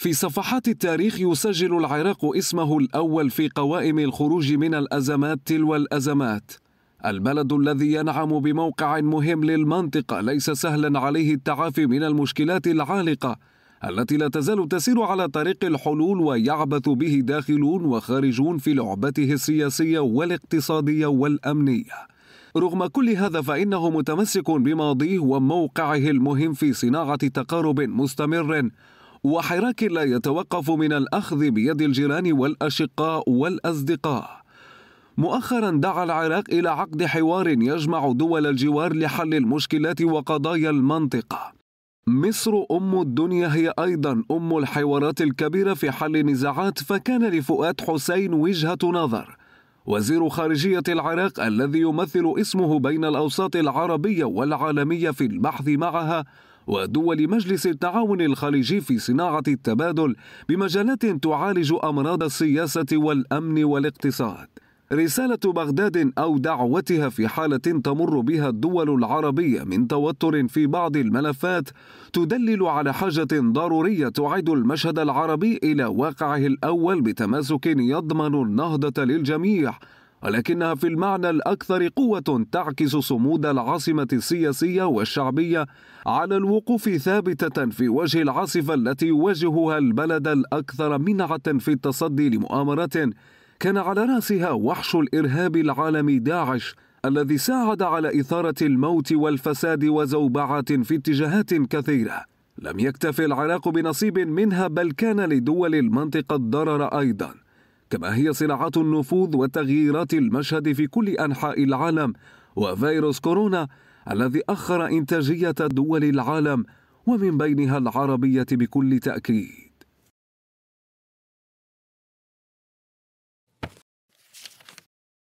في صفحات التاريخ يسجل العراق اسمه الأول في قوائم الخروج من الأزمات تلو الأزمات البلد الذي ينعم بموقع مهم للمنطقة ليس سهلا عليه التعافي من المشكلات العالقة التي لا تزال تسير على طريق الحلول ويعبث به داخلون وخارجون في لعبته السياسية والاقتصادية والأمنية رغم كل هذا فإنه متمسك بماضيه وموقعه المهم في صناعة تقارب مستمر وحراك لا يتوقف من الأخذ بيد الجيران والأشقاء والأصدقاء مؤخرا دعا العراق إلى عقد حوار يجمع دول الجوار لحل المشكلات وقضايا المنطقة مصر أم الدنيا هي أيضا أم الحوارات الكبيرة في حل النزاعات فكان لفؤاد حسين وجهة نظر وزير خارجية العراق الذي يمثل اسمه بين الأوساط العربية والعالمية في البحث معها ودول مجلس التعاون الخليجي في صناعة التبادل بمجالات تعالج أمراض السياسة والأمن والاقتصاد رسالة بغداد أو دعوتها في حالة تمر بها الدول العربية من توتر في بعض الملفات تدلل على حاجة ضرورية تعيد المشهد العربي إلى واقعه الأول بتماسك يضمن النهضة للجميع ولكنها في المعنى الأكثر قوة تعكس صمود العاصمة السياسية والشعبية على الوقوف ثابتة في وجه العاصفة التي يواجهها البلد الأكثر منعة في التصدي لمؤامرات كان على رأسها وحش الإرهاب العالمي داعش الذي ساعد على إثارة الموت والفساد وزوبعات في اتجاهات كثيرة لم يكتف العراق بنصيب منها بل كان لدول المنطقة الضرر أيضاً كما هي صراعات النفوذ وتغييرات المشهد في كل أنحاء العالم وفيروس كورونا الذي أخر إنتاجية دول العالم ومن بينها العربية بكل تأكيد